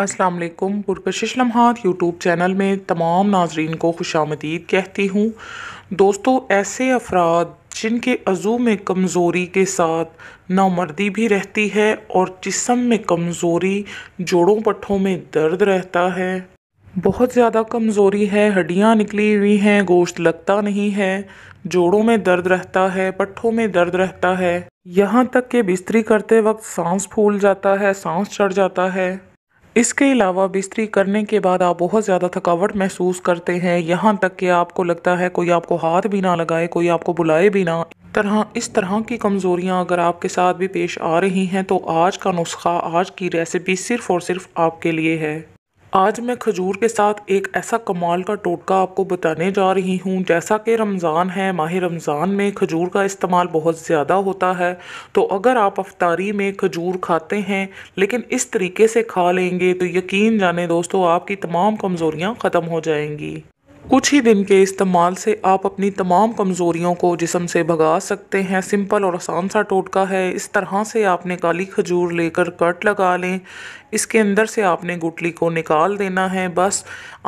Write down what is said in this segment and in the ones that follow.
अस्सलाम वालेकुम पुरकशिश लम्हात YouTube channel में तमाम नाजरीन को खुश आमदीद कहती हूँ दोस्तों ऐसे अफराद जिनके अज़ू में कमज़ोरी के साथ नामर्दी भी रहती है और जिसम में कमज़ोरी जोड़ों पट्ठों में दर्द रहता है बहुत ज़्यादा कमज़ोरी है हड्डियाँ निकली हुई हैं गोश्त लगता नहीं है जोड़ों में दर्द रहता है पट्ठों में दर्द रहता है यहाँ तक कि बिस्तरी करते वक्त सांस फूल जाता है सांस चढ़ जाता है इसके अलावा बिस्तरी करने के बाद आप बहुत ज़्यादा थकावट महसूस करते हैं यहाँ तक कि आपको लगता है कोई आपको हाथ भी ना लगाए कोई आपको बुलाए भी ना तरह इस तरह की कमज़ोरियाँ अगर आपके साथ भी पेश आ रही हैं तो आज का नुस्खा आज की रेसिपी सिर्फ़ और सिर्फ आपके लिए है आज मैं खजूर के साथ एक ऐसा कमाल का टोटका आपको बताने जा रही हूँ जैसा कि रमज़ान है माह रमज़ान में खजूर का इस्तेमाल बहुत ज़्यादा होता है तो अगर आप अफ्तारी में खजूर खाते हैं लेकिन इस तरीके से खा लेंगे तो यकीन जाने दोस्तों आपकी तमाम कमज़ोरियाँ ख़त्म हो जाएंगी कुछ ही दिन के इस्तेमाल से आप अपनी तमाम कमज़ोरियों को जिसम से भगा सकते हैं सिंपल और आसान सा टोटका है इस तरह से आपने काली खजूर लेकर कट लगा लें इसके अंदर से आपने गुटली को निकाल देना है बस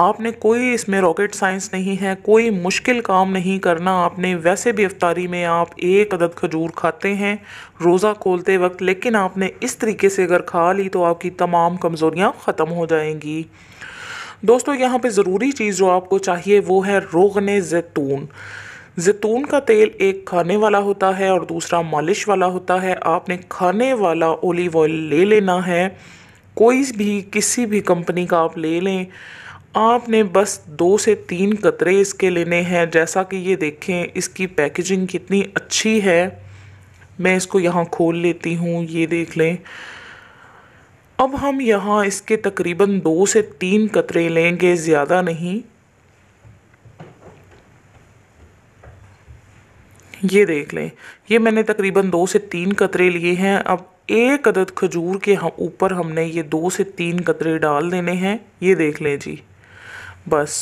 आपने कोई इसमें रॉकेट साइंस नहीं है कोई मुश्किल काम नहीं करना आपने वैसे भी अफ्तारी में आप एक अदद खजूर खाते हैं रोज़ा खोलते वक्त लेकिन आपने इस तरीके से अगर खा ली तो आपकी तमाम कमज़ोरियाँ ख़त्म हो जाएंगी दोस्तों यहाँ पे ज़रूरी चीज़ जो आपको चाहिए वो है रोगन जैतून जैतून का तेल एक खाने वाला होता है और दूसरा मालिश वाला होता है आपने खाने वाला ओलिव ऑयल ले लेना है कोई भी किसी भी कंपनी का आप ले लें आपने बस दो से तीन कतरे इसके लेने हैं जैसा कि ये देखें इसकी पैकेजिंग कितनी अच्छी है मैं इसको यहाँ खोल लेती हूँ ये देख लें अब हम यहाँ इसके तकरीबन दो से तीन कतरे लेंगे ज़्यादा नहीं ये देख लें ये मैंने तकरीबन दो से तीन कतरे लिए हैं अब एक अदद खजूर के ऊपर हमने ये दो से तीन कतरे डाल देने हैं ये देख लें जी बस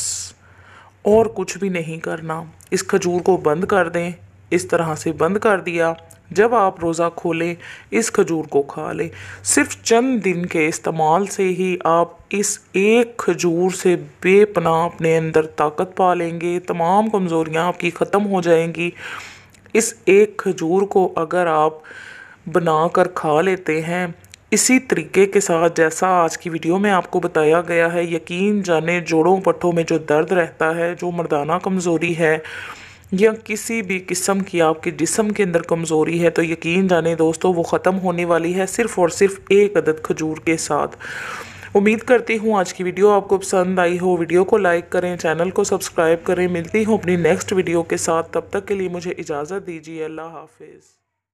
और कुछ भी नहीं करना इस खजूर को बंद कर दें इस तरह से बंद कर दिया जब आप रोज़ा खोलें इस खजूर को खा लें सिर्फ चंद दिन के इस्तेमाल से ही आप इस एक खजूर से बेपना अपने अंदर ताकत पा लेंगे तमाम कमज़ोरियाँ आपकी ख़त्म हो जाएंगी इस एक खजूर को अगर आप बना कर खा लेते हैं इसी तरीके के साथ जैसा आज की वीडियो में आपको बताया गया है यकीन जाने जोड़ों पट्ठों में जो दर्द रहता है जो मर्दाना कमज़ोरी है या किसी भी किस्म की आपके जिसम के अंदर कमज़ोरी है तो यकीन जाने दोस्तों वो ख़त्म होने वाली है सिर्फ़ और सिर्फ एक अदद खजूर के साथ उम्मीद करती हूँ आज की वीडियो आपको पसंद आई हो वीडियो को लाइक करें चैनल को सब्सक्राइब करें मिलती हूँ अपनी नेक्स्ट वीडियो के साथ तब तक के लिए मुझे इजाज़त दीजिए अल्लाह हाफिज़